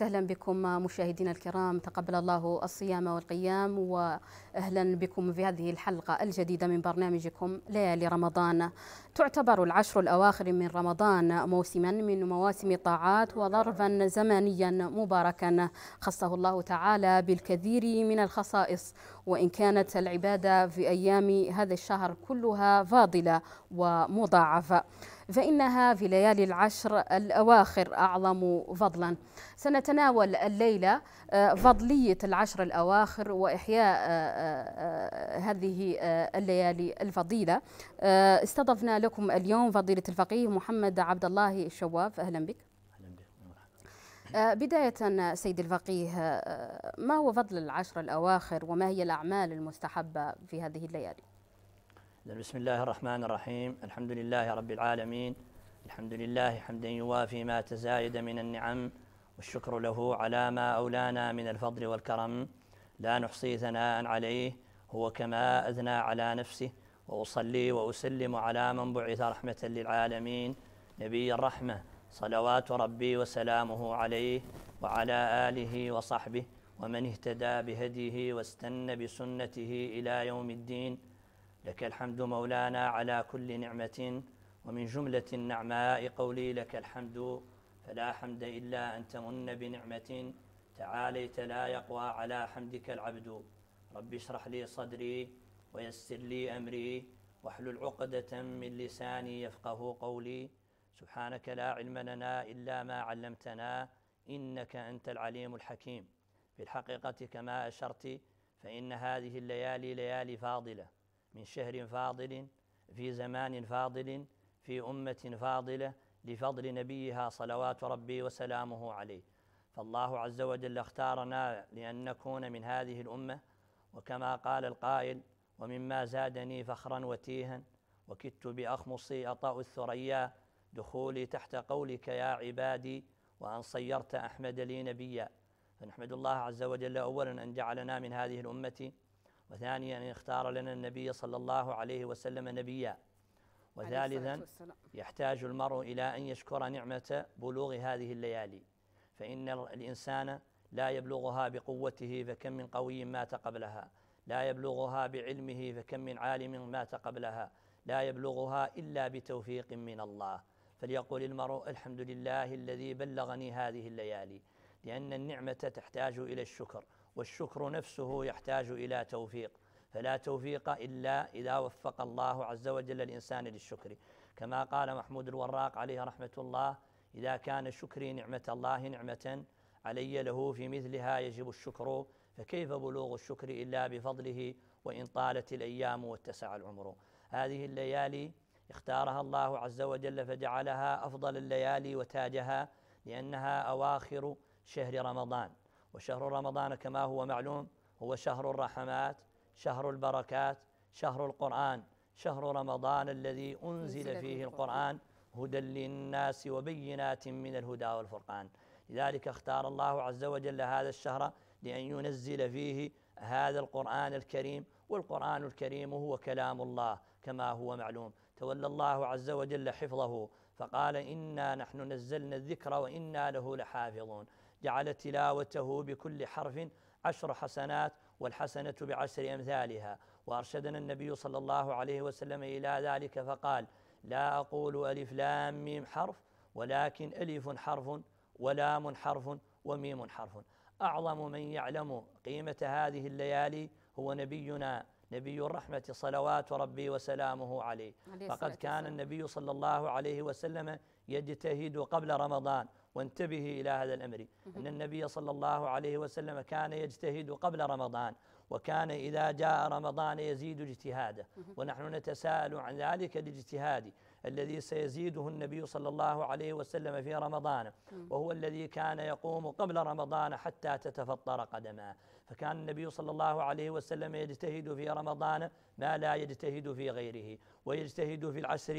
وسهلا بكم مشاهدينا الكرام تقبل الله الصيام والقيام واهلا بكم في هذه الحلقه الجديده من برنامجكم ليالي رمضان تعتبر العشر الاواخر من رمضان موسما من مواسم الطاعات وظرفا زمنيا مباركا خصه الله تعالى بالكثير من الخصائص وان كانت العباده في ايام هذا الشهر كلها فاضله ومضاعفه فإنها في ليالي العشر الأواخر أعظم فضلا سنتناول الليلة آه، فضلية العشر الأواخر وإحياء آه، آه، هذه الليالي الفضيلة استضفنا لكم اليوم فضيلة الفقيه محمد عبد الله الشواف أهلا بك بداية سيد الفقيه ما هو فضل العشر الأواخر وما هي الأعمال المستحبة في هذه الليالي؟ بسم الله الرحمن الرحيم الحمد لله رب العالمين الحمد لله حمدا يوافي ما تزايد من النعم والشكر له على ما أولانا من الفضل والكرم لا نحصي ثناء عليه هو كما أثنى على نفسه وأصلي وأسلم على من بعث رحمة للعالمين نبي الرحمة صلوات ربي وسلامه عليه وعلى آله وصحبه ومن اهتدى بهديه واستنى بسنته إلى يوم الدين لك الحمد مولانا على كل نعمة ومن جملة النعماء قولي لك الحمد فلا حمد إلا أن تمن بنعمة تعاليت لا يقوى على حمدك العبد رب اشرح لي صدري ويسر لي أمري واحلل عقدة من لساني يفقه قولي سبحانك لا علم لنا إلا ما علمتنا إنك أنت العليم الحكيم في الحقيقة كما أشرت فإن هذه الليالي ليالي فاضلة من شهر فاضل في زمان فاضل في أمة فاضلة لفضل نبيها صلوات ربي وسلامه عليه فالله عز وجل اختارنا لأن نكون من هذه الأمة وكما قال القائل ومما زادني فخرا وتيها وكدت بأخمصي أطأ الثريا دخولي تحت قولك يا عبادي وأن صيرت أحمد لي نبيا فنحمد الله عز وجل أولا أن جعلنا من هذه الأمة وثانيا يعني أن يختار لنا النبي صلى الله عليه وسلم نبيا وثالثا يحتاج المرء إلى أن يشكر نعمة بلوغ هذه الليالي فإن الإنسان لا يبلغها بقوته فكم من قوي مات قبلها لا يبلغها بعلمه فكم من عالم مات قبلها لا يبلغها إلا بتوفيق من الله فليقول المرء الحمد لله الذي بلغني هذه الليالي لأن النعمة تحتاج إلى الشكر والشكر نفسه يحتاج الى توفيق فلا توفيق الا اذا وفق الله عز وجل الانسان للشكر كما قال محمود الوراق عليه رحمه الله اذا كان شكري نعمه الله نعمه علي له في مثلها يجب الشكر فكيف بلوغ الشكر الا بفضله وان طالت الايام واتسع العمر هذه الليالي اختارها الله عز وجل فجعلها افضل الليالي وتاجها لانها اواخر شهر رمضان وشهر رمضان كما هو معلوم هو شهر الرحمات شهر البركات شهر القرآن شهر رمضان الذي أنزل فيه القرآن هدى للناس وبينات من الهدى والفرقان لذلك اختار الله عز وجل هذا الشهر لأن ينزل فيه هذا القرآن الكريم والقرآن الكريم هو كلام الله كما هو معلوم تولى الله عز وجل حفظه فقال إنا نحن نزلنا الذكر وإنا له لحافظون جعل تلاوته بكل حرف عشر حسنات والحسنة بعشر أمثالها وأرشدنا النبي صلى الله عليه وسلم إلى ذلك فقال لا أقول ألف لام ميم حرف ولكن ألف حرف ولام حرف وميم حرف أعظم من يعلم قيمة هذه الليالي هو نبينا نبي الرحمة صلوات ربي وسلامه عليه فقد كان النبي صلى الله عليه وسلم يجتهد قبل رمضان وانتبهي إلى هذا الأمر أن النبي صلى الله عليه وسلم كان يجتهد قبل رمضان وكان إذا جاء رمضان يزيد اجتهاده ونحن نتساءل عن ذلك الاجتهاد الذي سيزيده النبي صلى الله عليه وسلم في رمضان وهو الذي كان يقوم قبل رمضان حتى تتفطر قدماه فكان النبي صلى الله عليه وسلم يجتهد في رمضان ما لا يجتهد في غيره ويجتهد في العشر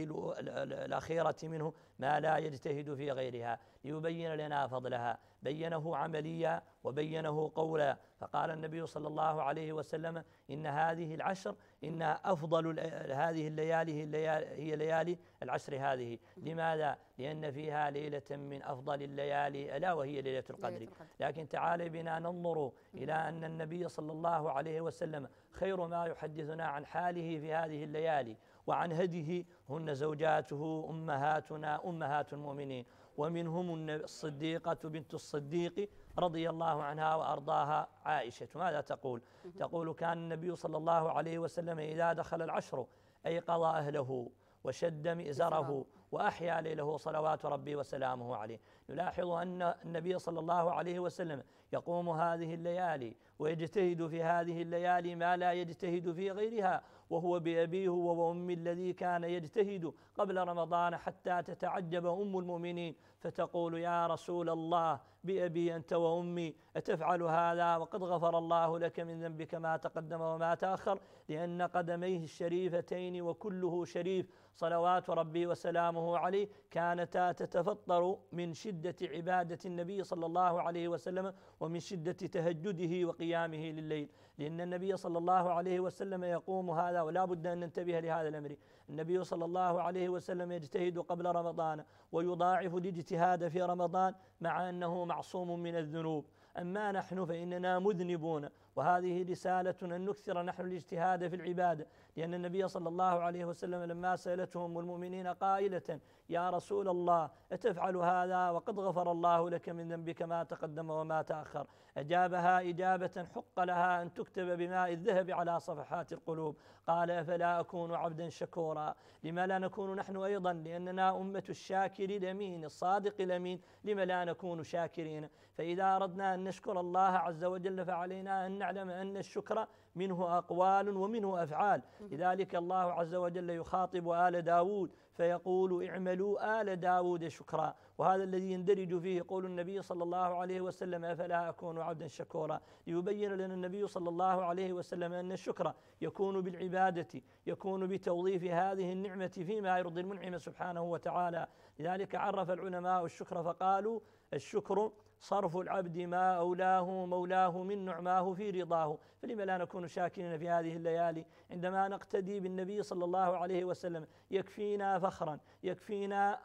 الأخيرة منه ما لا يجتهد في غيرها ليبين لنا فضلها بينه عمليا وبينه قولا فقال النبي صلى الله عليه وسلم إن هذه العشر إن أفضل هذه الليالي هي ليالي العشر هذه لماذا؟ لأن فيها ليلة من أفضل الليالي ألا وهي ليلة القدر لكن تعالى بنا ننظر إلى أن أن النبي صلى الله عليه وسلم خير ما يحدثنا عن حاله في هذه الليالي وعن هديه هن زوجاته أمهاتنا أمهات المؤمنين ومنهم الصديقة بنت الصديق رضي الله عنها وأرضاها عائشة ماذا تقول؟ تقول كان النبي صلى الله عليه وسلم إذا دخل العشر أيقظ أهله وشد مئزره وأحيا ليله صلوات ربي وسلامه عليه نلاحظ أن النبي صلى الله عليه وسلم يقوم هذه الليالي ويجتهد في هذه الليالي ما لا يجتهد في غيرها وهو بأبيه وأم الذي كان يجتهد قبل رمضان حتى تتعجب أم المؤمنين فتقول يا رسول الله بأبي أنت وأمي أتفعل هذا وقد غفر الله لك من ذنبك ما تقدم وما تأخر لأن قدميه الشريفتين وكله شريف صلوات ربي وسلامه عليه كانتا تتفطر من شدة عبادة النبي صلى الله عليه وسلم ومن شدة تهجده وقيامه لليل لأن النبي صلى الله عليه وسلم يقوم هذا ولا بد أن ننتبه لهذا الأمر النبي صلى الله عليه وسلم يجتهد قبل رمضان ويضاعف الاجتهاد في رمضان مع أنه معصوم من الذنوب أما نحن فإننا مذنبون وهذه رسالة أن نكثر نحن الاجتهاد في العبادة لأن النبي صلى الله عليه وسلم لما سألته أم المؤمنين قائلة يا رسول الله أتفعل هذا وقد غفر الله لك من ذنبك ما تقدم وما تأخر أجابها إجابة حق لها أن تكتب بماء الذهب على صفحات القلوب قال أفلا أكون عبدا شكورا لما لا نكون نحن أيضا لأننا أمة الشاكر الأمين الصادق الأمين لما لا نكون شاكرين فإذا أردنا أن نشكر الله عز وجل فعلينا أن نعلم أن الشكر منه أقوال ومنه أفعال لذلك الله عز وجل يخاطب آل داود فيقول اعملوا آل داود شكرا وهذا الذي يندرج فيه قول النبي صلى الله عليه وسلم أفلا أكون عبدا شكورا ليبين لنا النبي صلى الله عليه وسلم أن الشكر يكون بالعبادة يكون بتوظيف هذه النعمة فيما يرضي المنعم سبحانه وتعالى لذلك عرف العلماء الشكر فقالوا الشكر صرف العبد ما أولاه مولاه من نعماه في رضاه فلما لا نكون شاكرين في هذه الليالي عندما نقتدي بالنبي صلى الله عليه وسلم يكفينا فخرا يكفينا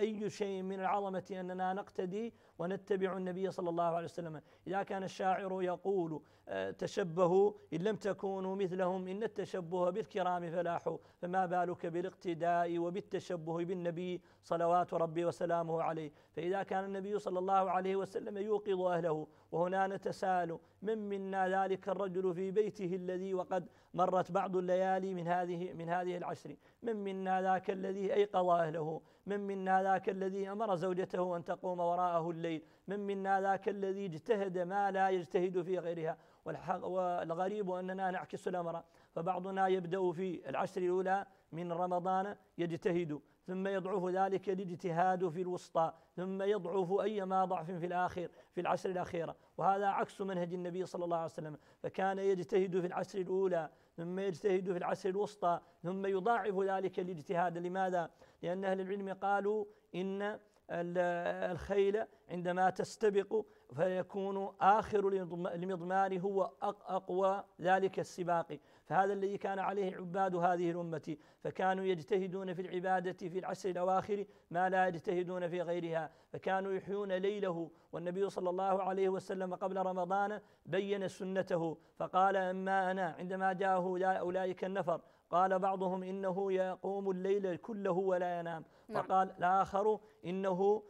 أي شيء من العظمة أننا نقتدي ونتبع النبي صلى الله عليه وسلم إذا كان الشاعر يقول آه، تشبهوا إن لم تكونوا مثلهم إن التشبه بالكرام فلاح فما بالك بالاقتداء وبالتشبه بالنبي صلوات ربي وسلامه عليه فإذا كان النبي صلى الله عليه وسلم يوقظ أهله وهنا نتساءل من منا ذلك الرجل في بيته الذي وقد مرت بعض الليالي من هذه من هذه العشر من منا ذاك الذي أيقظ أهله من منا ذاك الذي أمر زوجته أن تقوم وراءه الليل من منا ذاك الذي اجتهد ما لا يجتهد في غيرها والغريب أننا نعكس الأمر فبعضنا يبدأ في العشر الأولى من رمضان يجتهد ثم يضعف ذلك الاجتهاد في الوسطى ثم يضعف أيما ضعف في الآخر في العشر الأخيرة وهذا عكس منهج النبي صلى الله عليه وسلم فكان يجتهد في العشر الأولى ثم يجتهد في العصر الوسطى ثم يضاعف ذلك الاجتهاد لماذا؟ لأن أهل العلم قالوا إن الخيل عندما تستبق فيكون آخر المضمار هو أقوى ذلك السباق فهذا الذي كان عليه عباد هذه الأمة فكانوا يجتهدون في العبادة في العشر الأواخر ما لا يجتهدون في غيرها فكانوا يحيون ليله والنبي صلى الله عليه وسلم قبل رمضان بين سنته فقال أما أنا عندما جاءه أولئك النفر قال بعضهم إنه يقوم الليل كله ولا ينام وقال نعم. فقال الآخر إنه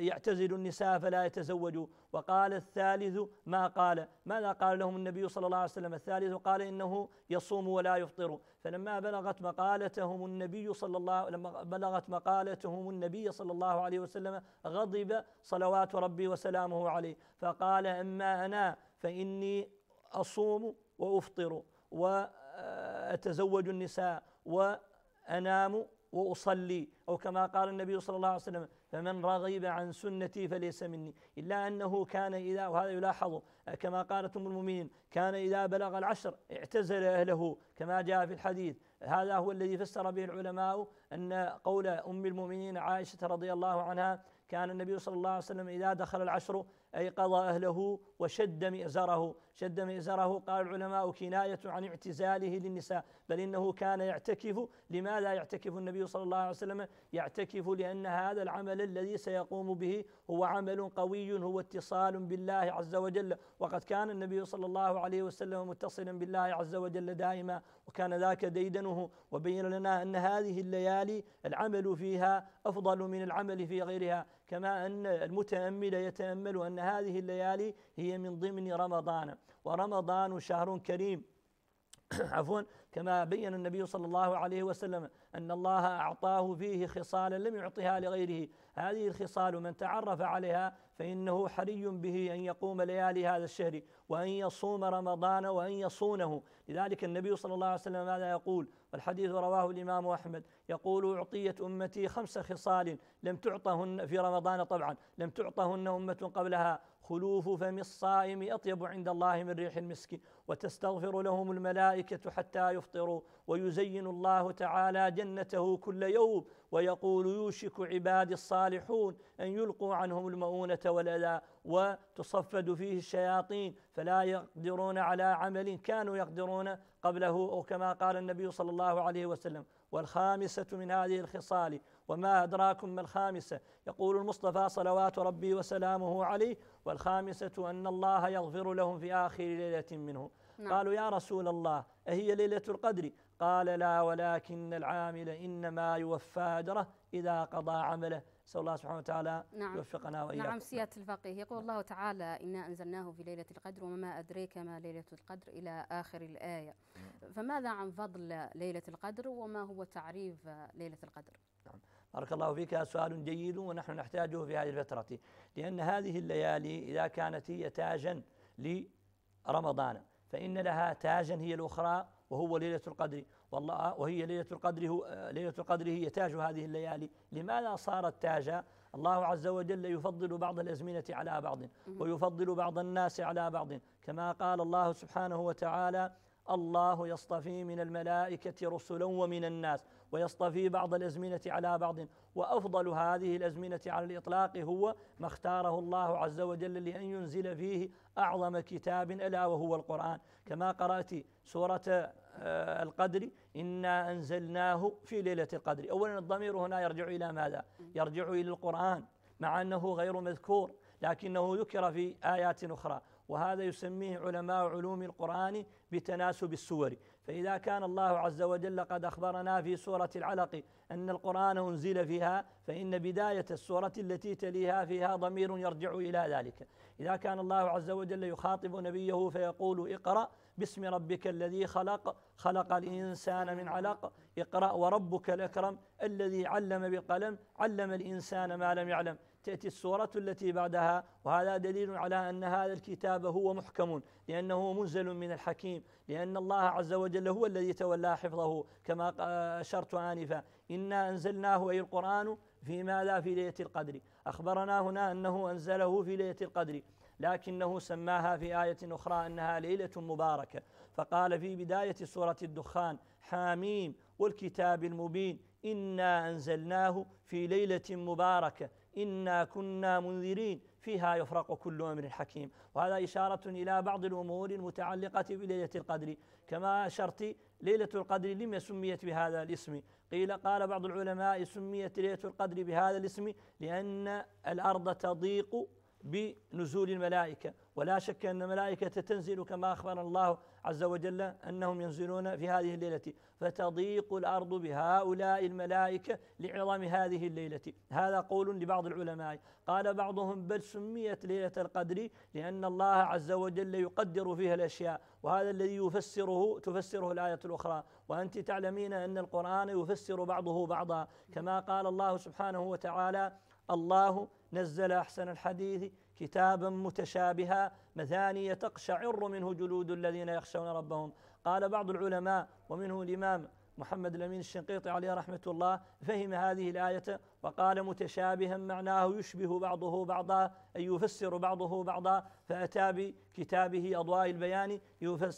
يعتزل النساء فلا يتزوج وقال الثالث ما قال ماذا قال لهم النبي صلى الله عليه وسلم الثالث قال إنه يصوم ولا يفطر فلما بلغت مقالتهم النبي صلى الله لما بلغت مقالتهم النبي صلى الله عليه وسلم غضب صلوات ربي وسلامه عليه فقال أما أنا فإني أصوم وأفطر و أتزوج النساء وأنام وأصلي أو كما قال النبي صلى الله عليه وسلم فمن رغب عن سنتي فليس مني إلا أنه كان إذا وهذا يلاحظ كما قالت أم المؤمنين كان إذا بلغ العشر اعتزل أهله كما جاء في الحديث هذا هو الذي فسر به العلماء أن قول أم المؤمنين عائشة رضي الله عنها كان النبي صلى الله عليه وسلم إذا دخل العشر أي قضى أهله وشد مئزره شد مئزره قال العلماء كناية عن اعتزاله للنساء بل إنه كان يعتكف لماذا يعتكف النبي صلى الله عليه وسلم يعتكف لأن هذا العمل الذي سيقوم به هو عمل قوي هو اتصال بالله عز وجل وقد كان النبي صلى الله عليه وسلم متصلا بالله عز وجل دائما وكان ذاك ديدنه وبين لنا أن هذه الليالي العمل فيها أفضل من العمل في غيرها كما أن المتأمل يتأمل أن هذه الليالي هي من ضمن رمضان ورمضان شهر كريم عفوا كما بين النبي صلى الله عليه وسلم أن الله أعطاه فيه خصالا لم يعطها لغيره هذه الخصال من تعرف عليها فإنه حري به أن يقوم ليالي هذا الشهر وأن يصوم رمضان وأن يصونه لذلك النبي صلى الله عليه وسلم ماذا يقول والحديث رواه الإمام أحمد يقول أعطيت أمتي خمس خصال لم تعطهن في رمضان طبعا لم تعطهن أمة قبلها خلوف فم الصائم اطيب عند الله من ريح المسك وتستغفر لهم الملائكه حتى يفطروا ويزين الله تعالى جنته كل يوم ويقول يوشك عبادي الصالحون ان يلقوا عنهم المؤونه والاذى وتصفد فيه الشياطين فلا يقدرون على عمل كانوا يقدرون قبله او كما قال النبي صلى الله عليه وسلم والخامسه من هذه الخصال وما أدراكم ما الخامسة يقول المصطفى صلوات ربي وسلامه عليه والخامسة أن الله يغفر لهم في آخر ليلة منه نعم. قالوا يا رسول الله أهي ليلة القدر قال لا ولكن العامل إنما يوفى أجره إذا قضى عمله نسأل الله سبحانه وتعالى نعم يوفقنا وإياكم نعم سيادة الفقيه يقول الله تعالى إنا أنزلناه في ليلة القدر وما أدريك ما ليلة القدر إلى آخر الآية نعم. فماذا عن فضل ليلة القدر وما هو تعريف ليلة القدر نعم بارك الله فيك سؤال جيد ونحن نحتاجه في هذه الفترة لأن هذه الليالي إذا كانت هي تاجا لرمضان فإن لها تاجا هي الأخرى وهو ليلة القدر والله وهي ليلة القدر هو ليلة القدر هي تاج هذه الليالي لماذا صارت تاجا الله عز وجل يفضل بعض الأزمنة على بعض ويفضل بعض الناس على بعض كما قال الله سبحانه وتعالى الله يصطفي من الملائكة رسلا ومن الناس ويصطفي بعض الازمنه على بعض وافضل هذه الازمنه على الاطلاق هو ما اختاره الله عز وجل لان ينزل فيه اعظم كتاب الا وهو القران كما قرات سوره آه، القدر انا انزلناه في ليله القدر اولا الضمير هنا يرجع الى ماذا يرجع الى القران مع انه غير مذكور لكنه ذكر في ايات اخرى وهذا يسميه علماء علوم القرآن بتناسب السور فإذا كان الله عز وجل قد أخبرنا في سورة العلق أن القرآن أنزل فيها فإن بداية السورة التي تليها فيها ضمير يرجع إلى ذلك إذا كان الله عز وجل يخاطب نبيه فيقول اقرأ باسم ربك الذي خلق خلق الإنسان من علق اقرأ وربك الأكرم الذي علم بقلم علم الإنسان ما لم يعلم تأتي السورة التي بعدها وهذا دليل على أن هذا الكتاب هو محكم لأنه منزل من الحكيم لأن الله عز وجل هو الذي تولى حفظه كما أشرت آنفا إنا أنزلناه أي القرآن في ماذا في ليلة القدر أخبرنا هنا أنه أنزله في ليلة القدر لكنه سماها في آية أخرى أنها ليلة مباركة فقال في بداية سورة الدخان حاميم والكتاب المبين إنا أنزلناه في ليلة مباركة إنا كنا منذرين فيها يفرق كل أمر حكيم وهذا إشارة إلى بعض الأمور المتعلقة بليلة القدر كما أشرت ليلة القدر لم سميت بهذا الاسم قيل قال بعض العلماء سميت ليلة القدر بهذا الاسم لأن الأرض تضيق بنزول الملائكة ولا شك أن الملائكة تنزل كما أخبر الله عز وجل أنهم ينزلون في هذه الليلة فتضيق الأرض بهؤلاء الملائكة لعظم هذه الليلة هذا قول لبعض العلماء قال بعضهم بل سميت ليلة القدر لأن الله عز وجل يقدر فيها الأشياء وهذا الذي يفسره تفسره الآية الأخرى وأنت تعلمين أن القرآن يفسر بعضه بعضا كما قال الله سبحانه وتعالى الله نزل أحسن الحديث كتابا متشابها مثاني تقشعر منه جلود الذين يخشون ربهم قال بعض العلماء ومنه الإمام محمد الأمين الشنقيطي عليه رحمة الله فهم هذه الآية وقال متشابها معناه يشبه بعضه بعضا أي يفسر بعضه بعضا فأتى بكتابه أضواء البيان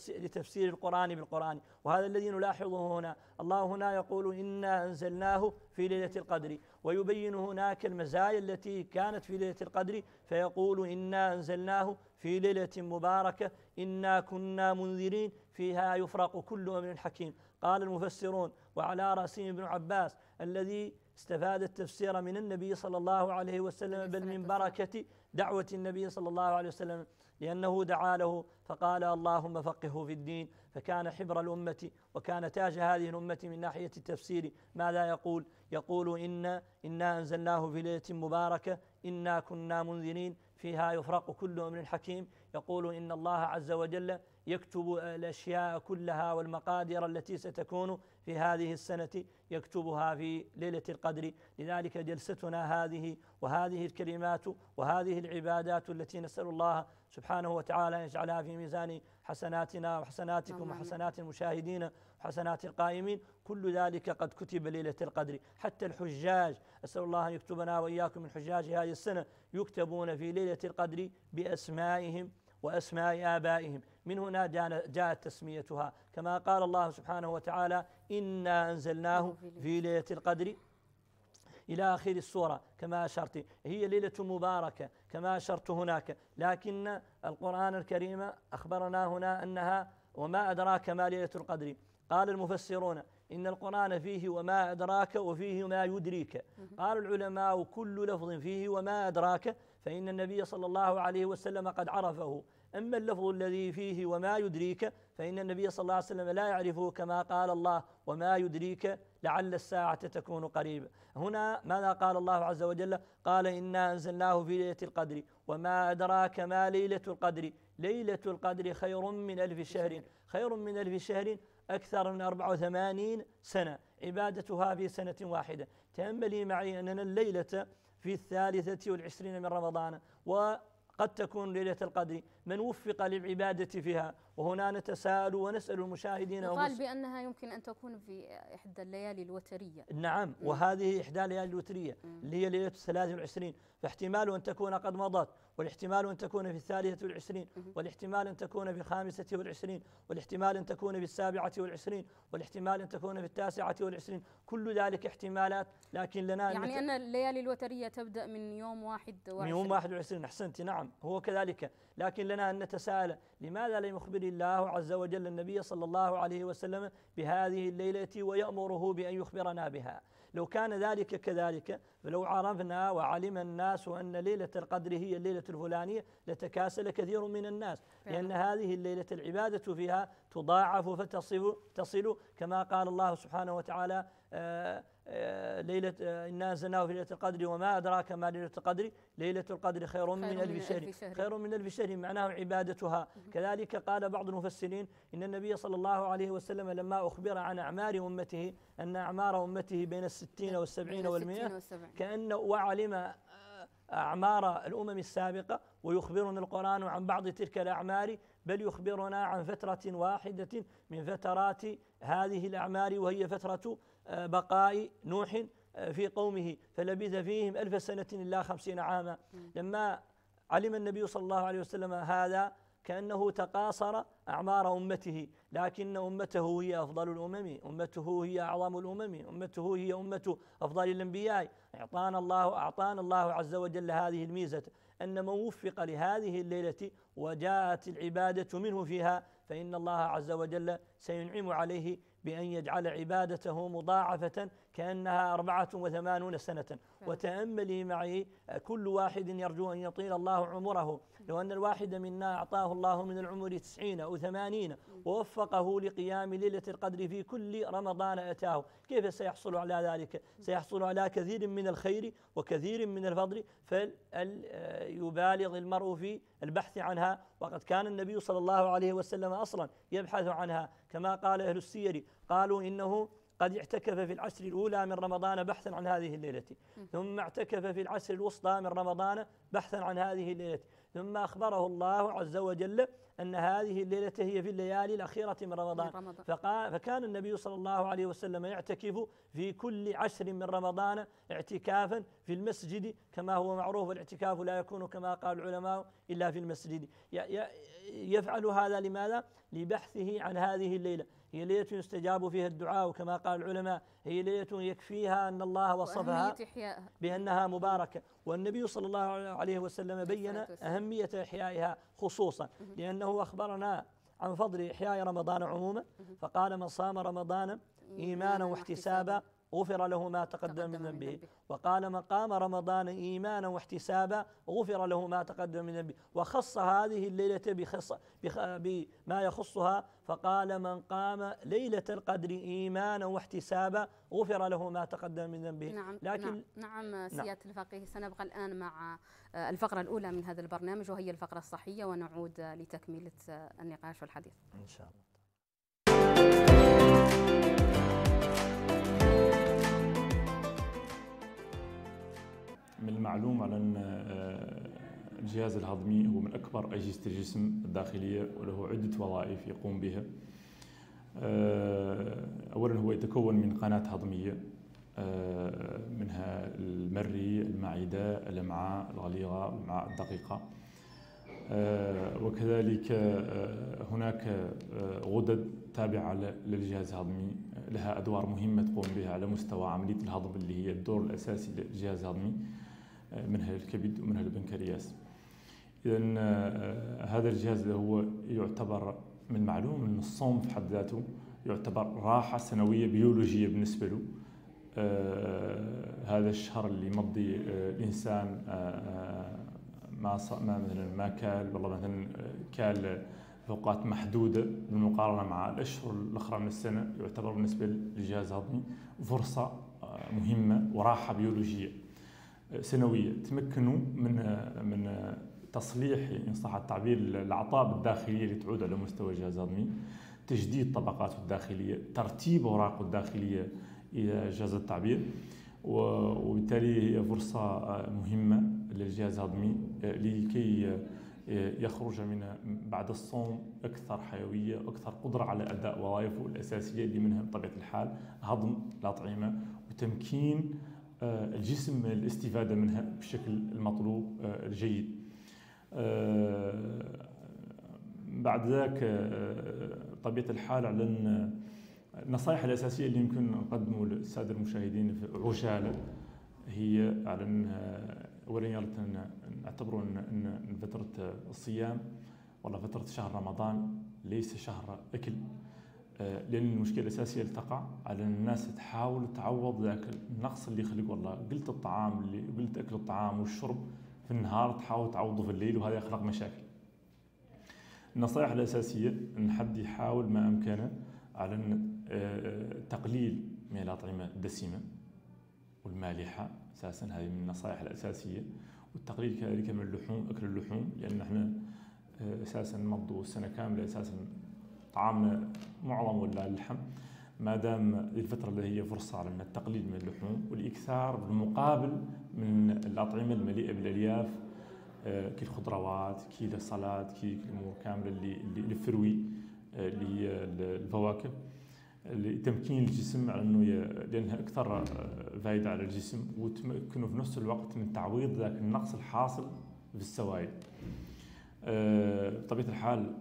لتفسير القرآن بالقرآن وهذا الذي نلاحظه هنا الله هنا يقول إنا أنزلناه في ليلة القدر ويبين هناك المزايا التي كانت في ليلة القدر فيقول إنا أنزلناه في ليلة مباركة إنا كنا منذرين فيها يفرق كل أمر حكيم قال المفسرون وعلى رأسهم ابن عباس الذي استفاد التفسير من النبي صلى الله عليه وسلم بل من بركة دعوة النبي صلى الله عليه وسلم لأنه دعا له فقال اللهم فقهه في الدين فكان حبر الأمة وكان تاج هذه الأمة من ناحية التفسير ماذا يقول يقول إنا إنا أنزلناه في ليلة مباركة إنا كنا منذرين فيها يفرق كل أمر حكيم يقول إن الله عز وجل يكتب الأشياء كلها والمقادير التي ستكون في هذه السنة يكتبها في ليلة القدر لذلك جلستنا هذه وهذه الكلمات وهذه العبادات التي نسأل الله سبحانه وتعالى أن يجعلها في ميزان حسناتنا وحسناتكم وحسنات المشاهدين وحسنات القائمين كل ذلك قد كتب ليلة القدر حتى الحجاج أسأل الله أن يكتبنا وإياكم من حجاج هذه السنة يكتبون في ليلة القدر بأسمائهم وأسماء آبائهم من هنا جاءت تسميتها كما قال الله سبحانه وتعالى إنا أنزلناه في نعم، ليلة القدر إلى آخر السورة كما أشرت هي ليلة مباركة كما أشرت هناك لكن القرآن الكريم أخبرنا هنا أنها وما أدراك ما ليلة القدر قال المفسرون إن القرآن فيه وما أدراك وفيه ما يدريك قال العلماء كل لفظ فيه وما أدراك فإن النبي صلى الله عليه وسلم قد عرفه أما اللفظ الذي فيه وما يدريك فإن النبي صلى الله عليه وسلم لا يعرفه كما قال الله وما يدريك لعل الساعة تكون قريبة هنا ماذا قال الله عز وجل قال إنا أنزلناه في ليلة القدر وما أدراك ما ليلة القدر ليلة القدر خير من ألف شهر خير من ألف شهر أكثر من 84 سنة عبادتها في سنة واحدة تأملي معي أننا الليلة في الثالثة والعشرين من رمضان وقد تكون ليلة القدر من وفق للعبادة فيها وهنا نتساءل ونسأل المشاهدين يقال بأنها يمكن أن تكون في إحدى الليالي الوترية نعم م. وهذه إحدى الليالي الوترية اللي هي ليلة الثلاثة والعشرين فاحتمال أن تكون قد مضت والاحتمال أن تكون في الثالثة والعشرين والاحتمال أن تكون في الخامسة والعشرين والاحتمال أن تكون في السابعة والعشرين والاحتمال أن تكون في التاسعة والعشرين كل ذلك احتمالات لكن لنا يعني أن الليالي الوترية تبدأ من يوم واحد وعشرين من يوم واحد وعشرين أحسنت نعم هو كذلك لكن لنا أن نتساءل لماذا لم يخبر الله عز وجل النبي صلى الله عليه وسلم بهذه الليلة ويأمره بأن يخبرنا بها لو كان ذلك كذلك فلو عرفنا وعلم الناس أن ليلة القدر هي الليلة الفلانية لتكاسل كثير من الناس لأن هذه الليلة العبادة فيها تضاعف فتصل تصل كما قال الله سبحانه وتعالى آه آه، ليلة آه، إنا أنزلناه في ليلة القدر وما أدراك ما ليلة القدر ليلة القدر خير, من ألف شهر خير من ألف شهر معناه عبادتها كذلك قال بعض المفسرين إن النبي صلى الله عليه وسلم لما أخبر عن أعمار أمته أن أعمار أمته بين الستين والسبعين والمئة كأن وعلم آه، أعمار الأمم السابقة ويخبرنا القرآن عن بعض تلك الأعمار بل يخبرنا عن فترة واحدة من فترات هذه الأعمار وهي فترة بقاء نوح آه، في قومه فلبث فيهم ألف سنة إلا خمسين عاما لما علم النبي صلى الله عليه وسلم هذا كأنه تقاصر أعمار أمته لكن أمته هي أفضل الأمم أمته هي أعظم الأمم أمته هي أمة أفضل الأنبياء أعطانا الله أعطانا الله عز وجل هذه الميزة أن من وفق لهذه الليلة وجاءت العبادة منه فيها فإن الله عز وجل سينعم عليه بأن يجعل عبادته مضاعفة كأنها أربعة وثمانون سنة وتأملي معي آه، كل واحد يرجو أن يطيل الله عمره لو أن الواحد منا أعطاه الله من العمر تسعين أو ثمانين ووفقه لقيام ليلة القدر في كل رمضان أتاه كيف سيحصل على ذلك سيحصل على كثير من الخير وكثير من الفضل فيبالغ آه، المرء في البحث عنها وقد كان النبي صلى الله عليه وسلم أصلا يبحث عنها كما قال أهل السير قالوا إنه قد اعتكف في العشر الأولى من رمضان بحثا عن هذه الليلة ثم اعتكف في العشر الوسطى من رمضان بحثا عن هذه الليلة ثم أخبره الله عز وجل أن هذه الليلة هي في الليالي الأخيرة من رمضان, من رمضان. فقال فكان النبي صلى الله عليه وسلم يعتكف في كل عشر من رمضان اعتكافا في المسجد كما هو معروف الاعتكاف لا يكون كما قال العلماء إلا في المسجد يفعل هذا لماذا؟ لبحثه عن هذه الليلة هي ليلة يستجاب فيها الدعاء وكما قال العلماء هي ليلة يكفيها أن الله وصفها بأنها مباركة والنبي صلى الله عليه وسلم بين أهمية إحيائها خصوصا لأنه أخبرنا عن فضل إحياء رمضان عموما فقال من صام رمضان إيمانا واحتسابا غفر له ما تقدم من ذنبه وقال مقام رمضان إيمانا واحتسابا غفر له ما تقدم من ذنبه وخص هذه الليلة بخص بما يخصها فقال من قام ليلة القدر إيمانا واحتسابا غفر له ما تقدم من ذنبه نعم, نعم، لكن نعم, نعم سيادة نعم الفقيه سنبقى الآن مع آه، الفقرة الأولى من هذا البرنامج وهي الفقرة الصحية ونعود لتكملة آه، النقاش والحديث إن شاء الله من المعلوم على أن آه، الجهاز الهضمي هو من أكبر أجهزة الجسم الداخلية وله عدة وظائف يقوم بها آه، أولا هو يتكون من قناة هضمية آه، منها المري المعدة الأمعاء الغليظة الأمعاء الدقيقة وكذلك هناك غدد تابعة للجهاز الهضمي لها أدوار مهمة تقوم بها على مستوى عملية الهضم اللي هي الدور الأساسي للجهاز الهضمي منها الكبد ومنها البنكرياس اذا آه، آه، هذا الجهاز اللي هو يعتبر من معلوم ان الصوم في حد ذاته يعتبر راحه سنويه بيولوجيه بالنسبه له آه، هذا الشهر اللي يمضي الانسان ما ما مثلا ما كال والله مثلا كال اوقات محدوده بالمقارنه مع الاشهر الاخرى من السنه يعتبر بالنسبه للجهاز الهضمي فرصه مهمه وراحه بيولوجيه سنويه تمكنوا من من تصليح ان صح التعبير الاعطاب الداخليه اللي تعود على مستوى الجهاز الهضمي تجديد طبقاته الداخليه ترتيب اوراقه الداخليه الى جهاز التعبير وبالتالي هي فرصه آه، مهمه للجهاز الهضمي آه، لكي آه، يخرج من بعد الصوم اكثر حيويه اكثر قدره على اداء وظائفه الاساسيه اللي منها بطبيعه الحال هضم الاطعمه وتمكين آه، الجسم الاستفادة منها بالشكل المطلوب آه، الجيد آه، بعد ذاك طبيعة الحال على النصائح الأساسية اللي يمكن نقدمه للسادة المشاهدين في عجالة هي على أنها أولا يلا نعتبروا أن فترة الصيام ولا فترة شهر رمضان ليس شهر أكل آه، لان المشكله الاساسيه اللي تقع على الناس تحاول تعوض ذاك النقص اللي يخلق والله قلت الطعام اللي قلت اكل الطعام والشرب في النهار تحاول تعوضه في الليل وهذا يخلق مشاكل النصائح الاساسيه ان حد يحاول ما امكنه على آه، تقليل من الاطعمه الدسمه والمالحه اساسا هذه من النصائح الاساسيه والتقليل كذلك من اللحوم اكل اللحوم لان احنا آه، اساسا مضوا السنه كامله اساسا طعام معظم ولا اللحم ما دام الفترة اللي هي فرصة على التقليل من اللحوم والإكثار بالمقابل من الأطعمة المليئة بالألياف آه، كي الخضروات كي الصلات كي الأمور كاملة اللي اللي الفروي آه، اللي هي الفواكه لتمكين الجسم على انه لانها اكثر آه، فايده على الجسم وتمكنه في نفس الوقت من تعويض ذاك النقص الحاصل في السوائل. بطبيعه الحال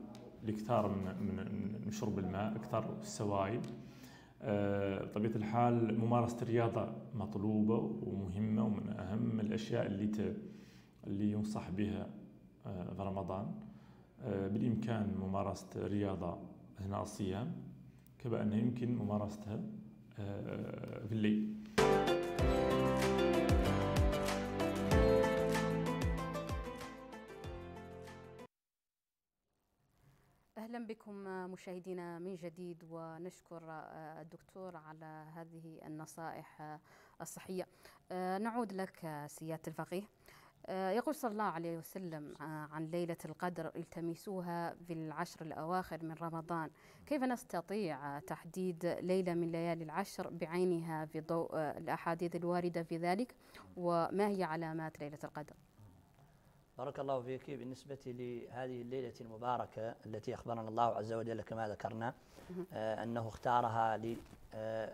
الكثار من من شرب الماء اكثر السوائل آه، بطبيعه الحال ممارسه الرياضه مطلوبه ومهمه ومن اهم الاشياء اللي اللي ينصح بها آه، في رمضان آه، بالامكان ممارسه الرياضه اثناء الصيام كما انه يمكن ممارستها في الليل اهلا بكم مشاهدينا من جديد ونشكر آه، الدكتور على هذه النصائح آه، الصحيه آه، نعود لك سياده الفقيه يقول صلى الله عليه وسلم عن ليلة القدر التمسوها في العشر الأواخر من رمضان كيف نستطيع تحديد ليلة من ليالي العشر بعينها في ضوء الأحاديث الواردة في ذلك وما هي علامات ليلة القدر بارك الله فيك بالنسبة لهذه الليلة المباركة التي أخبرنا الله عز وجل كما ذكرنا آه، أنه اختارها ل آه،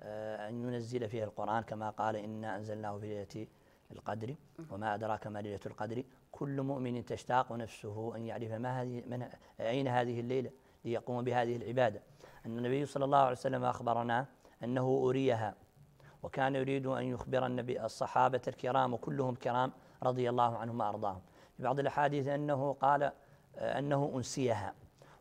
آه، أن ينزل فيها القرآن كما قال إنا أنزلناه في ليلة القدر وما أدراك ما ليلة القدر كل مؤمن تشتاق نفسه أن يعرف ما هذه من أين هذه الليلة ليقوم بهذه العبادة أن النبي صلى الله عليه وسلم أخبرنا أنه أريها وكان يريد أن يخبر النبي الصحابة الكرام وكلهم كرام رضي الله عنهم وأرضاهم في بعض الأحاديث أنه قال آه، أنه أنسيها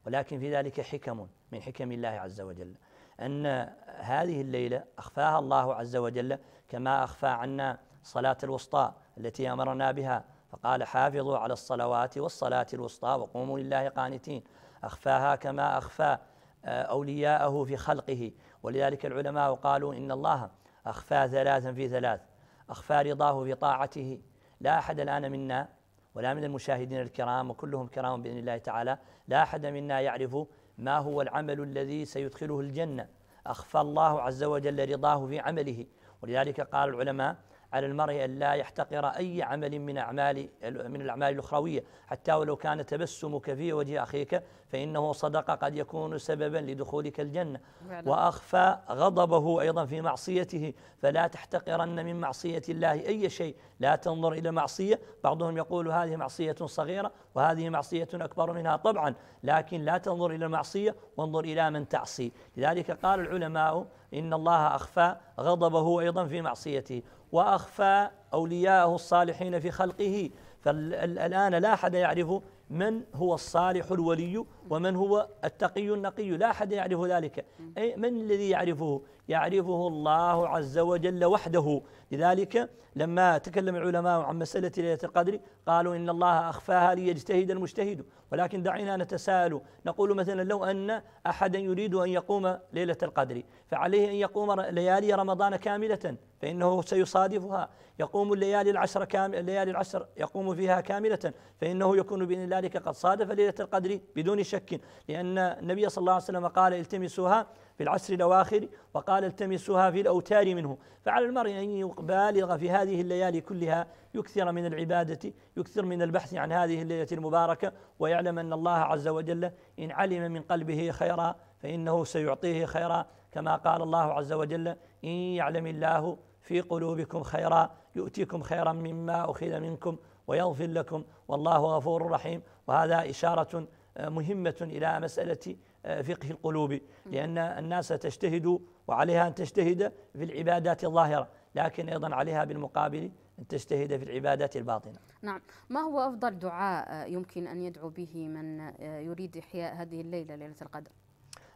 ولكن في ذلك حكم من حكم الله عز وجل أن هذه الليلة أخفاها الله عز وجل كما أخفى عنا صلاة الوسطى التي أمرنا بها فقال حافظوا على الصلوات والصلاة الوسطى وقوموا لله قانتين أخفاها كما أخفى آه، أولياءه في خلقه ولذلك العلماء قالوا إن الله أخفى ثلاثا في ثلاث أخفى رضاه في طاعته لا أحد الآن منا ولا من المشاهدين الكرام وكلهم كرام بإذن الله تعالى لا أحد منا يعرف ما هو العمل الذي سيدخله الجنة أخفى الله عز وجل رضاه في عمله ولذلك قال العلماء على المرء أن لا يحتقر أي عمل من أعمال من الأعمال الأخروية حتى ولو كان تبسمك في وجه أخيك فإنه صدق قد يكون سببا لدخولك الجنة وأخفى غضبه أيضا في معصيته فلا تحتقرن من معصية الله أي شيء لا تنظر إلى معصية بعضهم يقول هذه معصية صغيرة وهذه معصية أكبر منها طبعا لكن لا تنظر إلى المعصية وانظر إلى من تعصي لذلك قال العلماء إن الله أخفى غضبه أيضا في معصيته وأخفى أولياءه الصالحين في خلقه فالآن لا أحد يعرف من هو الصالح الولي ومن هو التقي النقي لا أحد يعرف ذلك أي من الذي يعرفه يعرفه الله عز وجل وحده لذلك لما تكلم العلماء عن مسألة ليلة القدر قالوا إن الله أخفاها ليجتهد المجتهد ولكن دعينا نتساءل نقول مثلا لو أن أحدا يريد أن يقوم ليلة القدر فعليه أن يقوم ليالي رمضان كاملة فإنه سيصادفها يقوم الليالي العشر كامل الليالي العشر يقوم فيها كاملة فإنه يكون بإذن ذلك قد صادف ليلة القدر بدون شك لأن النبي صلى الله عليه وسلم قال التمسوها في العشر الأواخر وقال التمسوها في الأوتار منه فعلى المرء أن يبالغ في هذه الليالي كلها يكثر من العبادة يكثر من البحث عن هذه الليلة المباركة ويعلم أن الله عز وجل إن علم من قلبه خيرا فإنه سيعطيه خيرا كما قال الله عز وجل إن يعلم الله في قلوبكم خيرا يؤتيكم خيرا مما أخذ منكم ويغفر لكم والله غفور رحيم وهذا إشارة آه، مهمة إلى مسألة آه، فقه القلوب لأن الناس تجتهد وعليها أن تجتهد في العبادات الظاهرة لكن أيضا عليها بالمقابل أن تجتهد في العبادات الباطنة نعم ما هو أفضل دعاء يمكن أن يدعو به من يريد إحياء هذه الليلة ليلة القدر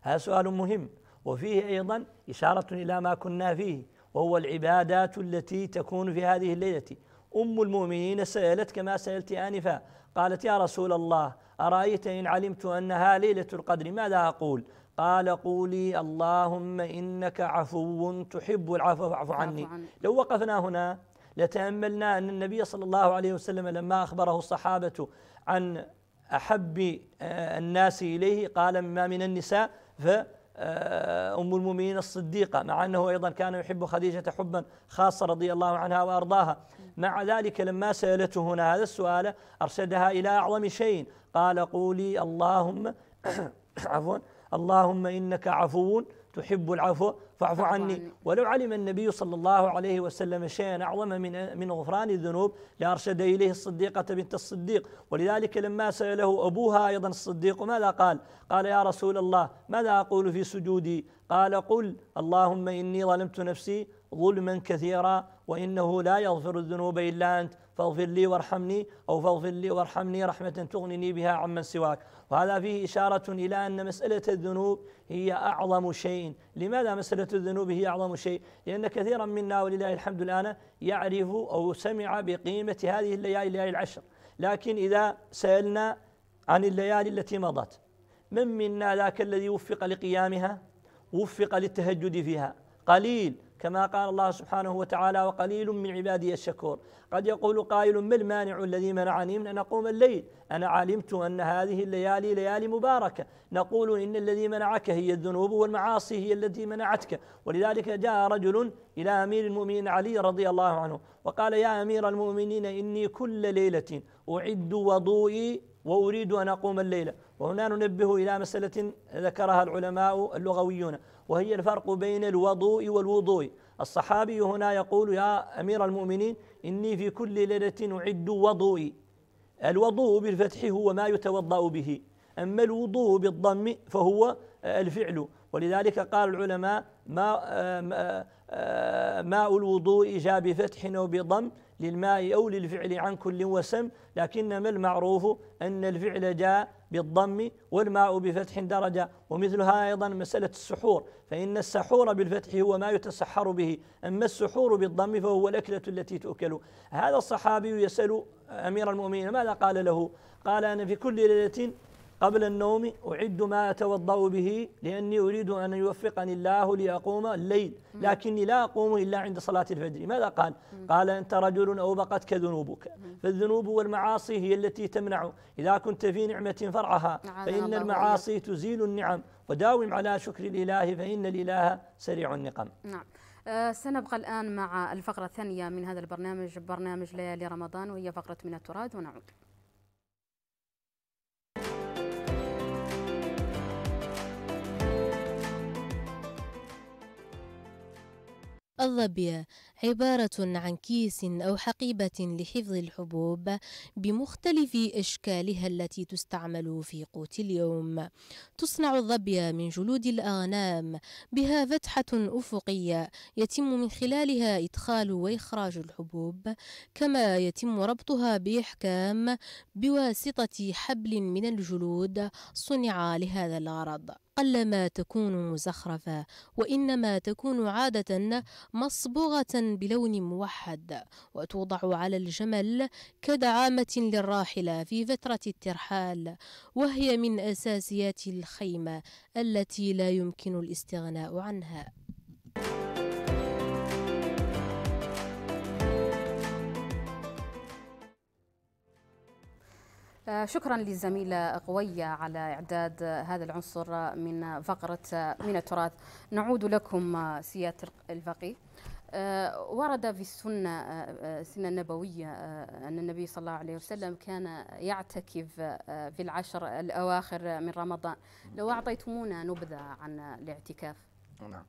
هذا سؤال مهم وفيه أيضا إشارة إلى ما كنا فيه وهو العبادات التي تكون في هذه الليلة أم المؤمنين سألت كما سألت آنفا قالت يا رسول الله أرأيت إن علمت أنها ليلة القدر ماذا أقول قال قولي اللهم إنك عفو تحب العفو فاعف عني لو وقفنا هنا لتأملنا أن النبي صلى الله عليه وسلم لما أخبره الصحابة عن أحب آه، الناس إليه قال ما من النساء ف آه، أم المؤمنين الصديقة مع أنه أيضا كان يحب خديجة حبا خاصة رضي الله عنها وأرضاها مع ذلك لما سألته هنا هذا السؤال أرشدها إلى أعظم شيء قال قولي اللهم عفوا اللهم إنك عفو تحب العفو فاعف عني ولو علم النبي صلى الله عليه وسلم شيئا أعظم من من غفران الذنوب لأرشد إليه الصديقة بنت الصديق ولذلك لما سأله أبوها أيضا الصديق ماذا قال قال يا رسول الله ماذا أقول في سجودي قال قل اللهم إني ظلمت نفسي ظلما كثيرا وإنه لا يغفر الذنوب إلا أنت فاغفر لي وارحمني أو فاغفر لي وارحمني رحمة تغنني بها عمن سواك وهذا فيه إشارة إلى أن مسألة الذنوب هي أعظم شيء لماذا مسألة الذنوب هي أعظم شيء لأن كثيرا منا ولله الحمد الآن يعرف أو سمع بقيمة هذه الليالي الليالي العشر لكن إذا سألنا عن الليالي التي مضت من منا ذاك الذي وفق لقيامها وفق للتهجد فيها قليل كما قال الله سبحانه وتعالى وقليل من عبادي الشكور قد يقول قائل ما المانع الذي منعني من أن أقوم الليل أنا علمت أن هذه الليالي ليالي مباركة نقول إن الذي منعك هي الذنوب والمعاصي هي التي منعتك ولذلك جاء رجل إلى أمير المؤمنين علي رضي الله عنه وقال يا أمير المؤمنين إني كل ليلة أعد وضوئي وأريد أن أقوم الليلة وهنا ننبه إلى مسألة ذكرها العلماء اللغويون وهي الفرق بين الوضوء والوضوء الصحابي هنا يقول يا أمير المؤمنين إني في كل ليلة أعد وضوئي الوضوء بالفتح هو ما يتوضأ به أما الوضوء بالضم فهو الفعل ولذلك قال العلماء ماء ماء الوضوء جاء بفتح أو بضم للماء أو للفعل عن كل وسم لكنما المعروف أن الفعل جاء بالضم والماء بفتح درجة ومثلها أيضا مسألة السحور فإن السحور بالفتح هو ما يتسحر به أما السحور بالضم فهو الأكلة التي تؤكل هذا الصحابي يسأل أمير المؤمنين ماذا قال له قال أنا في كل ليلة قبل النوم أعد ما أتوضأ به لأني أريد أن يوفقني الله لأقوم الليل لكني لا أقوم إلا عند صلاة الفجر ماذا قال؟ قال أنت رجل أوبقتك ذنوبك فالذنوب والمعاصي هي التي تمنع إذا كنت في نعمة فرعها نعم، نعم، فإن المعاصي تزيل النعم وداوم على شكر الإله فإن الإله سريع النقم نعم آه، سنبقى الآن مع الفقرة الثانية من هذا البرنامج برنامج ليالي رمضان وهي فقرة من التراث ونعود الله عبارة عن كيس أو حقيبة لحفظ الحبوب بمختلف أشكالها التي تستعمل في قوت اليوم تصنع الظبية من جلود الأغنام بها فتحة أفقية يتم من خلالها إدخال وإخراج الحبوب كما يتم ربطها بإحكام بواسطة حبل من الجلود صنع لهذا الغرض قلما تكون مزخرفة وإنما تكون عادة مصبوغة بلون موحد وتوضع على الجمل كدعامة للراحلة في فترة الترحال وهي من أساسيات الخيمة التي لا يمكن الاستغناء عنها آه، شكرا للزميلة قوية على إعداد هذا العنصر من فقرة من التراث نعود لكم آه، سيادة الفقيه آه، ورد في السنة آه، آه، السنة النبوية أن النبي صلى الله عليه وسلم كان يعتكف في العشر الأواخر من رمضان لو أعطيتمونا نبذة عن الاعتكاف نعم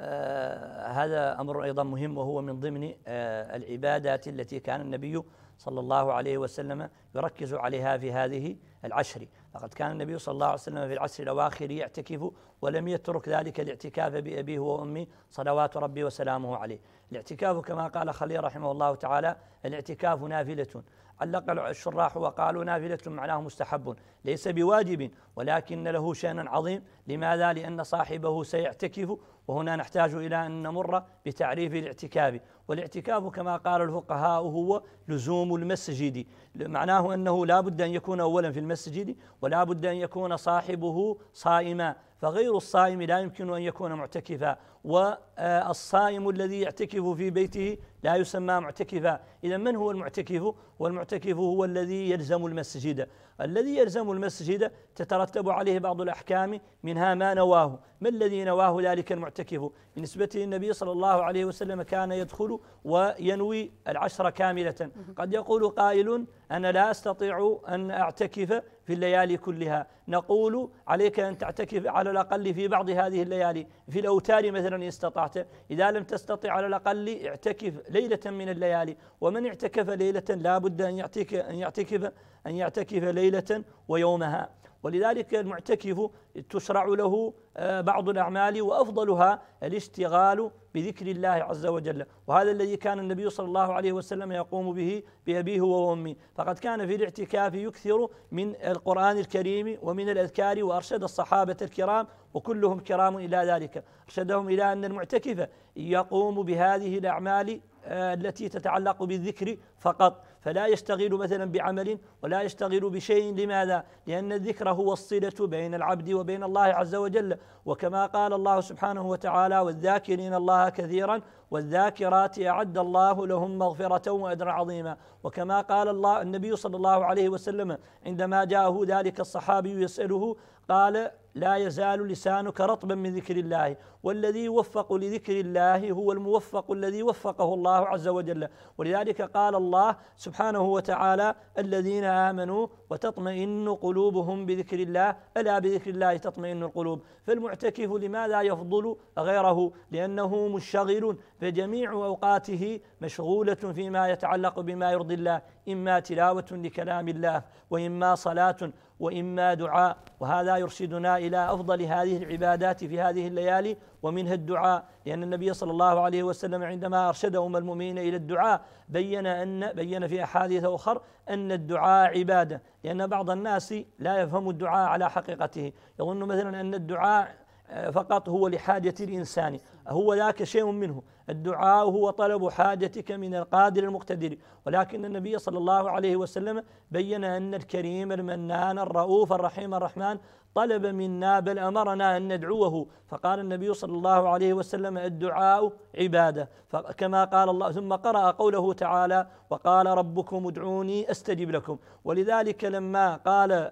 آه هذا أمر أيضا مهم وهو من ضمن آه العبادات التي كان النبي صلى الله عليه وسلم يركز عليها في هذه العشر لقد كان النبي صلى الله عليه وسلم في العصر الأواخر يعتكف ولم يترك ذلك الاعتكاف بأبيه وأمي صلوات ربي وسلامه عليه الاعتكاف كما قال خليل رحمه الله تعالى الاعتكاف نافلة علق الشراح وقالوا نافلة معناه مستحب ليس بواجب ولكن له شأن عظيم لماذا؟ لأن صاحبه سيعتكف وهنا نحتاج إلى أن نمر بتعريف الاعتكاف والاعتكاف كما قال الفقهاء هو لزوم المسجد معناه أنه لا بد أن يكون أولا في المسجد ولا بد أن يكون صاحبه صائما فغير الصائم لا يمكن أن يكون معتكفا والصائم الذي يعتكف في بيته لا يسمى معتكفا إذا من هو المعتكف والمعتكف هو الذي يلزم المسجد الذي يلزم المسجد تترتب عليه بعض الأحكام منها ما نواه ما الذي نواه ذلك المعتكف بالنسبة للنبي صلى الله عليه وسلم كان يدخل وينوي العشر كاملة قد يقول قائل أنا لا أستطيع أن أعتكف في الليالي كلها نقول عليك أن تعتكف على الأقل في بعض هذه الليالي في الأوتار مثلا إن استطعت إذا لم تستطع على الأقل اعتكف ليلة من الليالي ومن اعتكف ليلة لا بد أن يعتكف أن يعتكف, أن يعتكف ليلة ويومها ولذلك المعتكف تشرع له آه، بعض الأعمال وأفضلها الاشتغال بذكر الله عز وجل وهذا الذي كان النبي صلى الله عليه وسلم يقوم به بأبيه وأمه فقد كان في الاعتكاف يكثر من القرآن الكريم ومن الأذكار وأرشد الصحابة الكرام وكلهم كرام إلى ذلك أرشدهم إلى أن المعتكف يقوم بهذه الأعمال آه، التي تتعلق بالذكر فقط فلا يشتغل مثلا بعمل ولا يشتغل بشيء لماذا؟ لأن الذكر هو الصلة بين العبد وبين الله عز وجل وكما قال الله سبحانه وتعالى والذاكرين الله كثيرا والذاكرات أعد الله لهم مغفرة وأجرا عظيما وكما قال الله النبي صلى الله عليه وسلم عندما جاءه ذلك الصحابي يسأله قال لا يزال لسانك رطبا من ذكر الله والذي يوفق لذكر الله هو الموفق الذي وفقه الله عز وجل ولذلك قال الله سبحانه وتعالى الذين آمنوا وتطمئن قلوبهم بذكر الله ألا بذكر الله تطمئن القلوب فالمعتكف لماذا يفضل غيره لأنه مشغل فجميع أوقاته مشغولة فيما يتعلق بما يرضي الله إما تلاوة لكلام الله وإما صلاة وإما دعاء وهذا يرشدنا إلى أفضل هذه العبادات في هذه الليالي ومنها الدعاء لأن النبي صلى الله عليه وسلم عندما أرشدهم المؤمنين إلى الدعاء بين أن بين في أحاديث أخر أن الدعاء عبادة لأن بعض الناس لا يفهم الدعاء على حقيقته يظن مثلا أن الدعاء آه، فقط هو لحاجة الإنسان هو ذاك شيء منه الدعاء هو طلب حاجتك من القادر المقتدر ولكن النبي صلى الله عليه وسلم بين أن الكريم المنان الرؤوف الرحيم الرحمن طلب منا بل امرنا ان ندعوه فقال النبي صلى الله عليه وسلم الدعاء عباده فكما قال الله ثم قرا قوله تعالى وقال ربكم ادعوني استجب لكم ولذلك لما قال آه،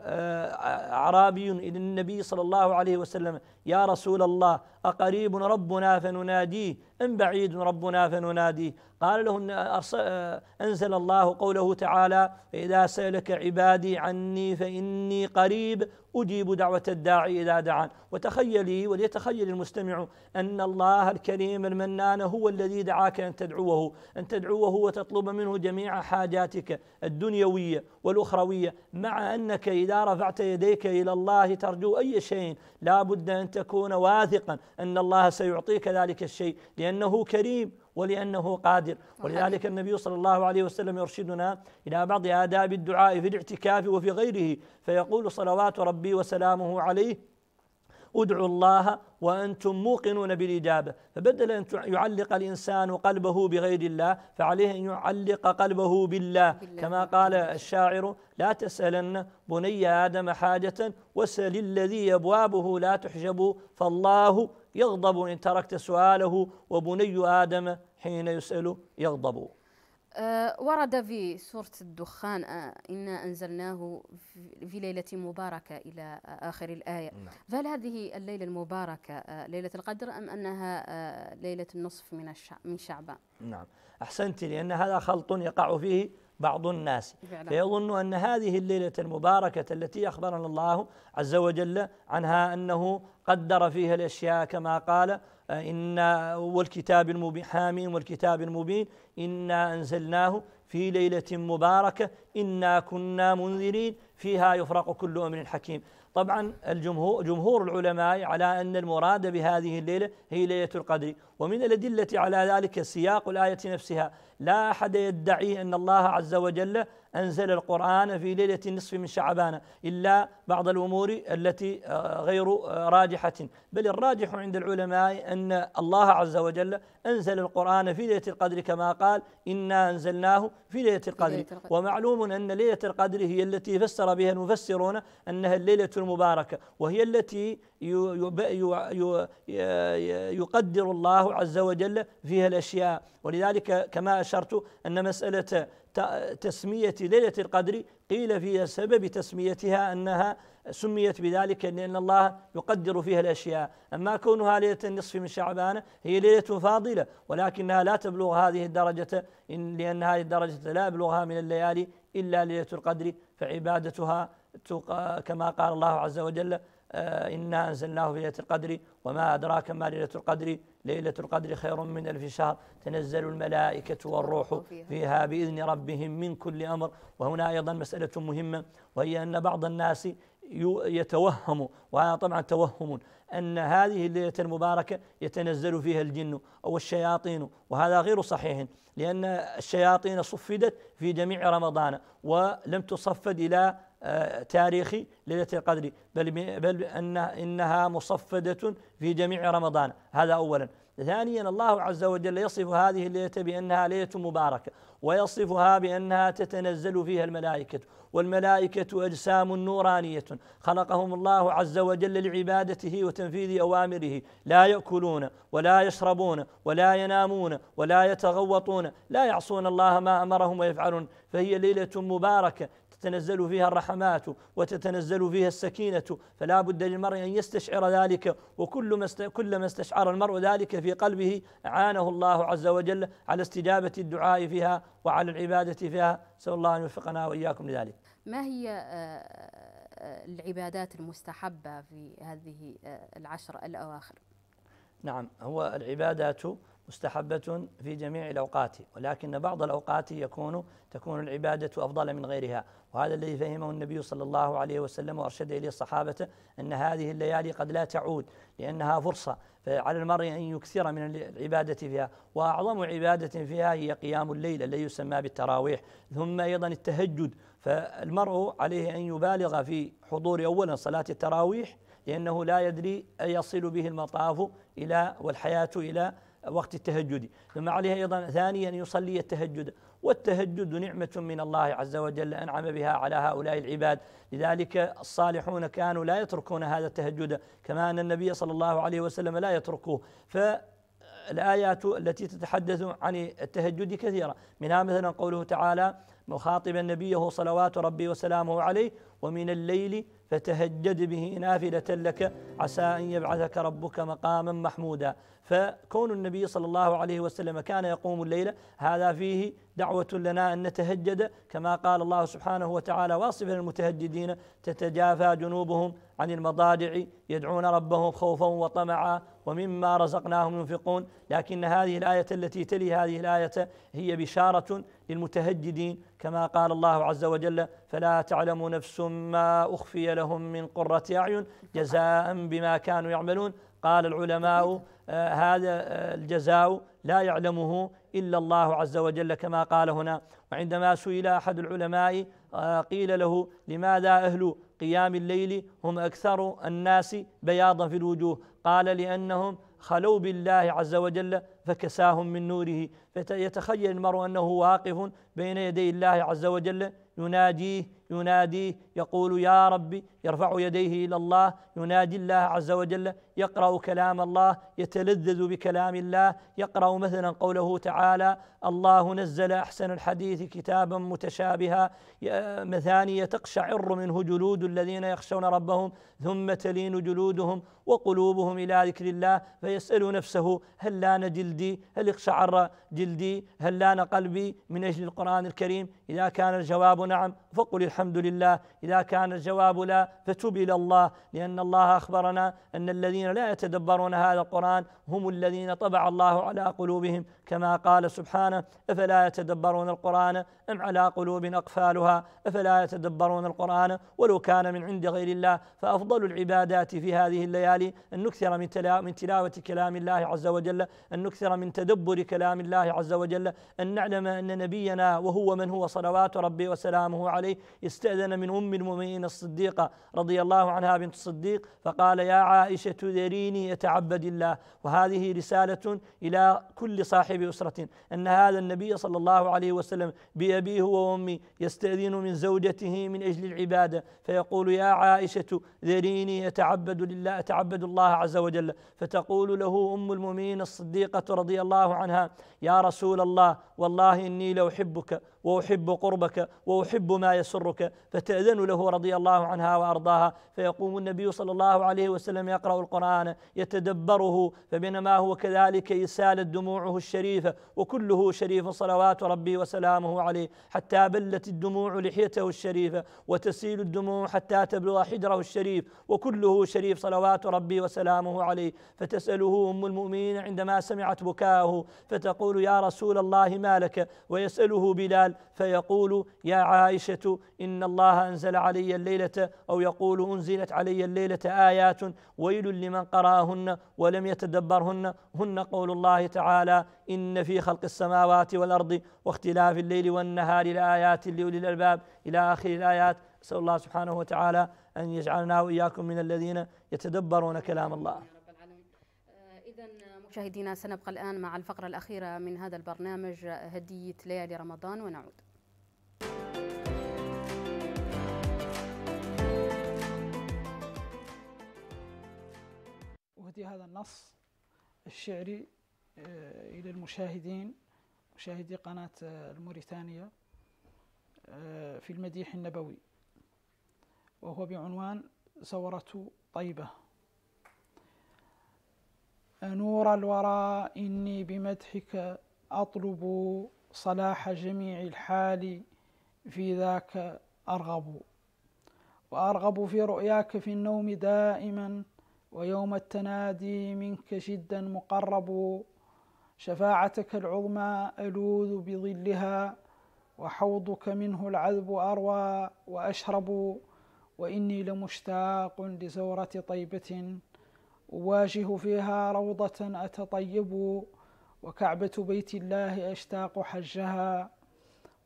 اعرابي الى النبي صلى الله عليه وسلم يا رسول الله اقريب ربنا فنناديه من بعيد ربنا فنناديه قال إن أنزل الله قوله تعالى إذا سألك عبادي عني فإني قريب أجيب دعوة الداعي إذا دعان وتخيلي وليتخيل المستمع أن الله الكريم المنان هو الذي دعاك أن تدعوه أن تدعوه وتطلب منه جميع حاجاتك الدنيوية والأخروية مع أنك إذا رفعت يديك إلى الله ترجو أي شيء لا بد أن تكون واثقا أن الله سيعطيك ذلك الشيء لأنه كريم ولأنه قادر ولذلك النبي صلى الله عليه وسلم يرشدنا إلى بعض آداب الدعاء في الاعتكاف وفي غيره فيقول صلوات ربي وسلامه عليه ادعوا الله وانتم موقنون بالاجابه، فبدل ان يعلق الانسان قلبه بغير الله فعليه ان يعلق قلبه بالله, بالله كما قال الشاعر لا تسالن بني ادم حاجه وسل الذي ابوابه لا تحجب فالله يغضب إن تركت سؤاله وبني آدم حين يسأل يغضب أه، ورد في سورة الدخان أه، إنا أنزلناه في ليلة مباركة إلى آخر الآية نعم. فهل هذه الليلة المباركة أه، ليلة القدر أم أنها ليلة النصف من من شعبان نعم أحسنت لأن هذا خلط يقع فيه بعض الناس فيظن أن هذه الليلة المباركة التي أخبرنا الله عز وجل عنها أنه قدر فيها الأشياء كما قال آه، إنا والكتاب المبين حامين والكتاب المبين إنا أنزلناه في ليلة مباركة إنا كنا منذرين فيها يفرق كل أمر حكيم طبعا الجمهور جمهور العلماء على أن المراد بهذه الليلة هي ليلة القدر ومن الأدلة على ذلك سياق الآية نفسها لا أحد يدعي أن الله عز وجل أنزل القرآن في ليلة النصف من شعبان إلا بعض الأمور التي آه، غير آه، راجحة بل الراجح عند العلماء أن الله عز وجل أنزل القرآن في ليلة القدر كما قال إنا أنزلناه في ليلة القدر ومعلوم أن ليلة القدر هي التي فسر بها المفسرون أنها الليلة المباركة وهي التي يقدر الله عز وجل فيها الأشياء ولذلك كما أشرت أن مسألة تسمية ليلة القدر قيل فيها سبب تسميتها أنها سميت بذلك لأن الله يقدر فيها الأشياء أما كونها ليلة النصف من شعبان هي ليلة فاضلة ولكنها لا تبلغ هذه الدرجة إن لأن هذه الدرجة لا يبلغها من الليالي إلا ليلة القدر فعبادتها كما قال الله عز وجل آه، إنا أنزلناه في ليلة القدر وما أدراك ما ليلة القدر ليلة القدر خير من ألف شهر تنزل الملائكة والروح فيها بإذن ربهم من كل أمر وهنا أيضا مسألة مهمة وهي أن بعض الناس يتوهم وهذا طبعا توهم أن هذه الليلة المباركة يتنزل فيها الجن أو الشياطين وهذا غير صحيح لأن الشياطين صفدت في جميع رمضان ولم تصفد إلى تاريخي ليلة القدر بل, بل أن إنها مصفدة في جميع رمضان هذا أولا ثانيا الله عز وجل يصف هذه الليلة بأنها ليلة مباركة ويصفها بأنها تتنزل فيها الملائكة والملائكة أجسام نورانية خلقهم الله عز وجل لعبادته وتنفيذ أوامره لا يأكلون ولا يشربون ولا ينامون ولا يتغوطون لا يعصون الله ما أمرهم ويفعلون فهي ليلة مباركة تتنزل فيها الرحمات وتتنزل فيها السكينة فلا بد للمرء أن يستشعر ذلك وكل ما كلما استشعر المرء ذلك في قلبه أعانه الله عز وجل على استجابة الدعاء فيها وعلى العبادة فيها نسأل الله أن يوفقنا وإياكم لذلك ما هي آه، آه، العبادات المستحبة في هذه آه، العشر الأواخر نعم هو العبادات مستحبة في جميع الأوقات ولكن بعض الأوقات يكون تكون العبادة أفضل من غيرها وهذا الذي فهمه النبي صلى الله عليه وسلم وأرشد إليه الصحابة أن هذه الليالي قد لا تعود لأنها فرصة فعلى المرء أن يكثر من العبادة فيها وأعظم عبادة فيها هي قيام الليل الذي يسمى بالتراويح ثم أيضا التهجد فالمرء عليه أن يبالغ في حضور أولا صلاة التراويح لأنه لا يدري يصل به المطاف إلى والحياة إلى وقت التهجد ثم عليه أيضا ثانيا أن يصلي التهجد والتهجد نعمة من الله عز وجل أنعم بها على هؤلاء العباد لذلك الصالحون كانوا لا يتركون هذا التهجد كما أن النبي صلى الله عليه وسلم لا يتركه ف الآيات التي تتحدث عن التهجد كثيرة منها مثلا قوله تعالى مخاطبا نبيه صلوات ربي وسلامه عليه ومن الليل فتهجد به نافلة لك عسى أن يبعثك ربك مقاما محمودا فكون النبي صلى الله عليه وسلم كان يقوم الليلة هذا فيه دعوة لنا أن نتهجد كما قال الله سبحانه وتعالى واصفا المتهجدين تتجافى جنوبهم عن المضاجع يدعون ربهم خوفا وطمعا ومما رزقناهم ينفقون لكن هذه الآية التي تلي هذه الآية هي بشارة للمتهجدين كما قال الله عز وجل فلا تعلم نفس ما أخفي لهم من قرة أعين جزاء بما كانوا يعملون قال العلماء آه هذا آه، الجزاء لا يعلمه إلا الله عز وجل كما قال هنا وعندما سئل أحد العلماء آه قيل له لماذا أهل قيام الليل هم أكثر الناس بياضا في الوجوه قال لأنهم خلوا بالله عز وجل فكساهم من نوره فيتخيل المرء انه واقف بين يدي الله عز وجل يناجيه يناديه يقول يا ربي يرفع يديه الى الله ينادي الله عز وجل يقرا كلام الله يتلذذ بكلام الله يقرا مثلا قوله تعالى الله نزل احسن الحديث كتابا متشابها مثانية تقشعر منه جلود الذين يخشون ربهم ثم تلين جلودهم وقلوبهم الى ذكر الله فيسال نفسه هل لان جلدي هل اقشعر جلدي هل لان قلبي من اجل القران الكريم اذا كان الجواب نعم فقل الحمد لله إذا كان الجواب لا فتب إلى الله لأن الله أخبرنا أن الذين لا يتدبرون هذا القرآن هم الذين طبع الله على قلوبهم كما قال سبحانه أفلا يتدبرون القرآن أم على قلوب أقفالها أفلا يتدبرون القرآن ولو كان من عند غير الله فأفضل العبادات في هذه الليالي أن نكثر من, من تلاوة كلام الله عز وجل أن نكثر من تدبر كلام الله عز وجل أن نعلم أن نبينا وهو من هو صلوات ربي وسلامه عليه عليه استأذن من أم المؤمنين الصديقة رضي الله عنها بنت الصديق فقال يا عائشة ذريني أتعبد الله وهذه رسالة إلى كل صاحب أسرة أن هذا النبي صلى الله عليه وسلم بأبيه وأمي يستأذن من زوجته من أجل العبادة فيقول يا عائشة ذريني أتعبد لله أتعبد الله عز وجل فتقول له أم المؤمنين الصديقة رضي الله عنها يا رسول الله والله إني لأحبك وأحب قربك وأحب ما يسرك فتأذن له رضي الله عنها وأرضاها فيقوم النبي صلى الله عليه وسلم يقرأ القرآن يتدبره فبينما هو كذلك يسالت دموعه الشريفة وكله شريف صلوات ربي وسلامه عليه حتى بلت الدموع لحيته الشريفة وتسيل الدموع حتى تبلغ حجره الشريف وكله شريف صلوات ربي وسلامه عليه فتسأله أم المؤمنين عندما سمعت بكاءه فتقول يا رسول الله ما لك ويسأله بلال فيقول يا عائشة إن الله أنزل علي الليلة أو يقول أنزلت علي الليلة آيات ويل لمن قرأهن ولم يتدبرهن هن قول الله تعالى إن في خلق السماوات والأرض واختلاف الليل والنهار لآيات لأولي الألباب إلى آخر الآيات سأل الله سبحانه وتعالى أن يجعلنا وإياكم من الذين يتدبرون كلام الله مشاهدينا سنبقى الآن مع الفقرة الأخيرة من هذا البرنامج هدية ليالي رمضان ونعود وهدي هذا النص الشعري آه، إلى المشاهدين مشاهدي قناة آه، الموريتانية آه، في المديح النبوي وهو بعنوان زورة طيبة نور الورى إني بمدحك أطلب صلاح جميع الحال في ذاك أرغب وأرغب في رؤياك في النوم دائما ويوم التنادي منك جدا مقرب شفاعتك العظمى ألوذ بظلها وحوضك منه العذب أروى وأشرب وإني لمشتاق لزورة طيبة أواجه فيها روضة أتطيب وكعبة بيت الله أشتاق حجها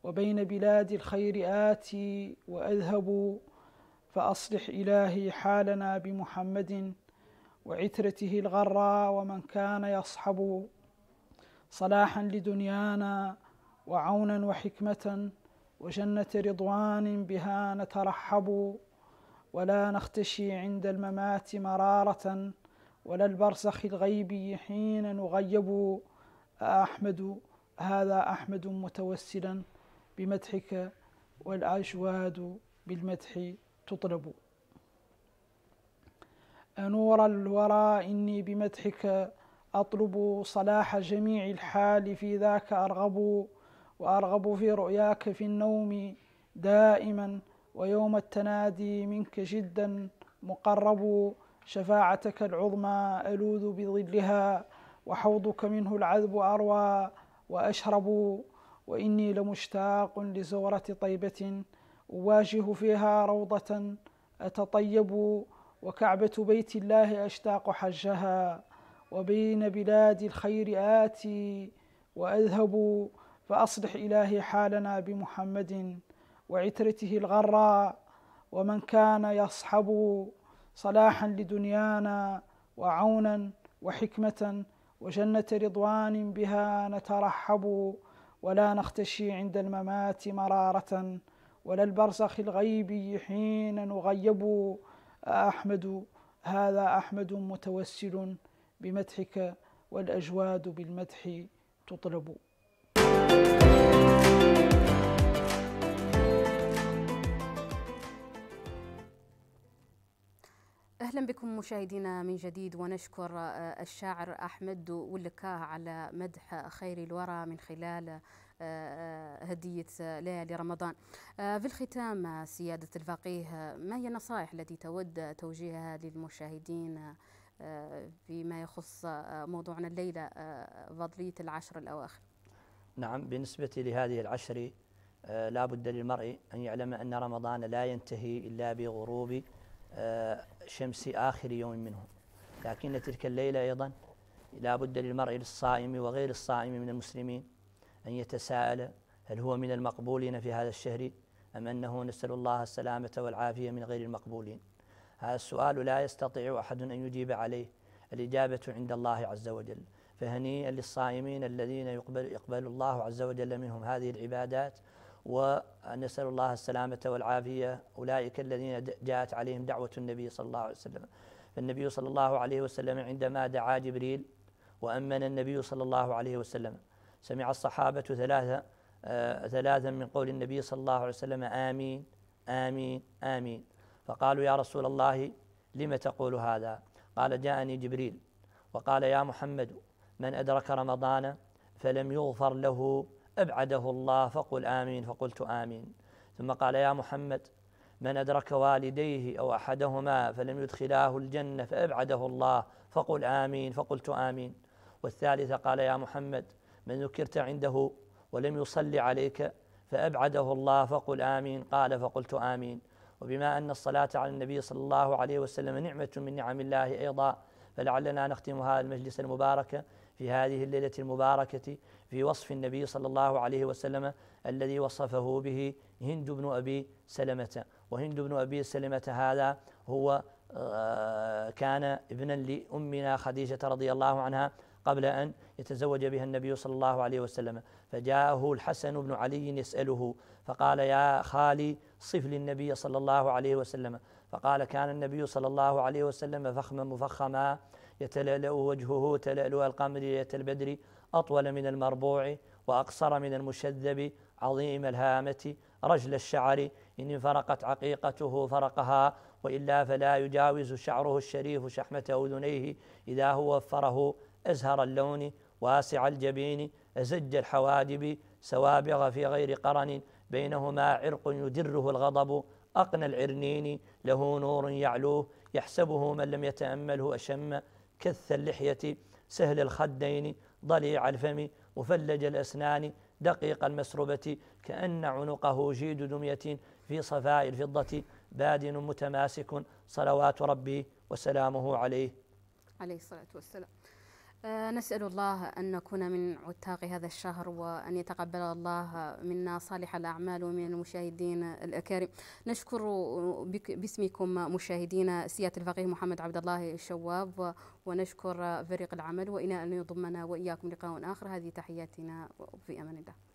وبين بلاد الخير آتي وأذهب فأصلح إلهي حالنا بمحمد وعترته الغراء ومن كان يصحب صلاحا لدنيانا وعونا وحكمة وجنة رضوان بها نترحب ولا نختشي عند الممات مرارة ولا البرسخ الغيبي حين نغيب أحمد هذا أحمد متوسلا بمدحك والأجواد بالمدح تطلب نور الورى إني بمدحك أطلب صلاح جميع الحال في ذاك أرغب وأرغب في رؤياك في النوم دائما ويوم التنادي منك جدا مقرب شفاعتك العظمى ألوذ بظلها وحوضك منه العذب أروى وأشرب وإني لمشتاق لزورة طيبة أواجه فيها روضة أتطيب وكعبة بيت الله أشتاق حجها وبين بلاد الخير آتي وأذهب فأصلح إلهي حالنا بمحمد وعترته الغراء ومن كان يصحب صلاحا لدنيانا وعونا وحكمه وجنه رضوان بها نترحب ولا نختشي عند الممات مراره ولا البرزخ الغيبي حين نغيب احمد هذا احمد متوسل بمدحك والاجواد بالمدح تطلب اهلا بكم مشاهدينا من جديد ونشكر آه، الشاعر احمد ولكاه على مدح خير الورى من خلال آه، آه، هدية ليالي رمضان في الختام سيادة الفقيه ما هي النصائح التي تود توجيهها للمشاهدين فيما يخص موضوعنا الليلة فضلية العشر الأواخر نعم بالنسبة لهذه العشر لا بد للمرء أن يعلم أن رمضان لا ينتهي إلا بغروب شمس آخر يوم منه لكن تلك الليلة أيضا لا بد للمرء للصائم وغير الصائم من المسلمين أن يتساءل هل هو من المقبولين في هذا الشهر أم أنه نسأل الله السلامة والعافية من غير المقبولين هذا السؤال لا يستطيع أحد أن يجيب عليه الإجابة عند الله عز وجل فهنيئا للصائمين الذين يقبل, يقبل الله عز وجل منهم هذه العبادات ونسأل الله السلامة والعافية أولئك الذين جاءت عليهم دعوة النبي صلى الله عليه وسلم فالنبي صلى الله عليه وسلم عندما دعا جبريل وأمن النبي صلى الله عليه وسلم سمع الصحابة ثلاثة آه ثلاثا من قول النبي صلى الله عليه وسلم آمين آمين آمين فقالوا يا رسول الله لم تقول هذا قال جاءني جبريل وقال يا محمد من أدرك رمضان فلم يغفر له أبعده الله فقل آمين فقلت آمين ثم قال يا محمد من أدرك والديه أو أحدهما فلم يدخلاه الجنة فأبعده الله فقل آمين فقلت آمين والثالثة قال يا محمد من ذكرت عنده ولم يصلي عليك فأبعده الله فقل آمين قال فقلت آمين وبما أن الصلاة على النبي صلى الله عليه وسلم نعمة من نعم الله أيضا فلعلنا نختم هذا المجلس المبارك في هذه الليلة المباركة في وصف النبي صلى الله عليه وسلم الذي وصفه به هند بن أبي سلمة وهند بن أبي سلمة هذا هو آه، كان ابنا لأمنا خديجة رضي الله عنها قبل أن يتزوج بها النبي صلى الله عليه وسلم فجاءه الحسن بن علي يسأله فقال يا خالي صف للنبي صلى الله عليه وسلم فقال كان النبي صلى الله عليه وسلم فخما مفخما يتلألأ وجهه تلألؤ القمر ليلة البدر أطول من المربوع وأقصر من المشذب عظيم الهامة رجل الشعر إن فرقت عقيقته فرقها وإلا فلا يجاوز شعره الشريف شحمة أذنيه إذا هو وفره أزهر اللون واسع الجبين أزج الحوادب سوابغ في غير قرن بينهما عرق يدره الغضب أقنى العرنين له نور يعلوه يحسبه من لم يتأمله أشم كث اللحية سهل الخدين ضليع الفم مفلج الأسنان دقيق المسربة كأن عنقه جيد دمية في صفاء الفضة بادن متماسك صلوات ربي وسلامه عليه عليه الصلاة والسلام آه، نسأل الله أن نكون من عتاق هذا الشهر وأن يتقبل الله منا صالح الأعمال ومن المشاهدين الأكارم نشكر باسمكم مشاهدين سيادة الفقيه محمد عبد الله الشواب ونشكر فريق العمل وإن أن يضمنا وإياكم لقاء آخر هذه تحياتنا في أمان الله